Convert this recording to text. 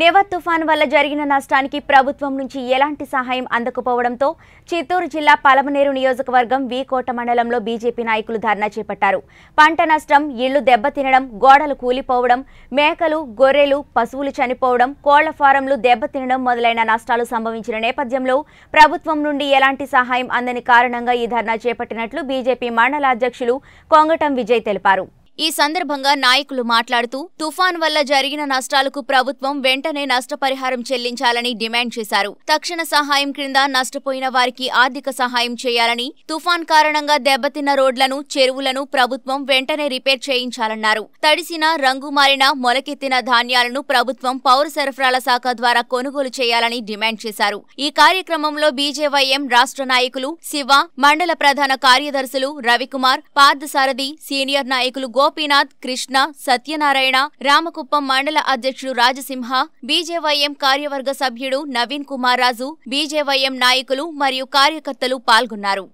నివర్ తుఫాన్ వల్ల జరిగిన నష్టానికి ప్రభుత్వం నుంచి ఎలాంటి సహాయం అందకపోవడంతో చిత్తూరు జిల్లా పలమనేరు నియోజకవర్గం వికోట మండలంలో బీజేపీ నాయకులు ధర్నా చేపట్టారు పంట నష్టం ఇళ్లు దెబ్బతినడం గోడలు కూలిపోవడం మేకలు గొర్రెలు పశువులు చనిపోవడం కోళ్ల ఫారంలు దెబ్బతినడం మొదలైన నష్టాలు సంభవించిన నేపథ్యంలో ప్రభుత్వం నుండి ఎలాంటి సహాయం అందని కారణంగా ఈ ధర్నా చేపట్టినట్లు బీజేపీ మండల అధ్యక్షులు కొంగటం విజయ్ తెలిపారు ఈ సందర్భంగా నాయకులు మాట్లాడుతూ తుఫాన్ వల్ల జరిగిన నష్టాలకు ప్రభుత్వం వెంటనే నష్టపరిహారం చెల్లించాలని డిమాండ్ చేశారు తక్షణ సహాయం క్రింద నష్టపోయిన వారికి ఆర్థిక సహాయం చేయాలని తుఫాన్ కారణంగా దెబ్బతిన్న రోడ్లను చెరువులను ప్రభుత్వం వెంటనే రిపేర్ చేయించాలన్నారు తడిసిన రంగు మారిన మొలకెత్తిన ధాన్యాలను ప్రభుత్వం పౌర సరఫరాల శాఖ ద్వారా కొనుగోలు చేయాలని డిమాండ్ చేశారు ఈ కార్యక్రమంలో బీజేవైఎం రాష్ట్ర నాయకులు శివ మండల ప్రధాన కార్యదర్శులు రవికుమార్ పార్థసారథి సీనియర్ నాయకులు గోపీనాథ్ కృష్ణ సత్యనారాయణ రామకుప్పం మండల అధ్యక్షుడు రాజసింహ బీజేవైఎం కార్యవర్గ సభ్యుడు నవీన్ కుమార్ రాజు బీజేవైఎం నాయకులు మరియు కార్యకర్తలు పాల్గొన్నారు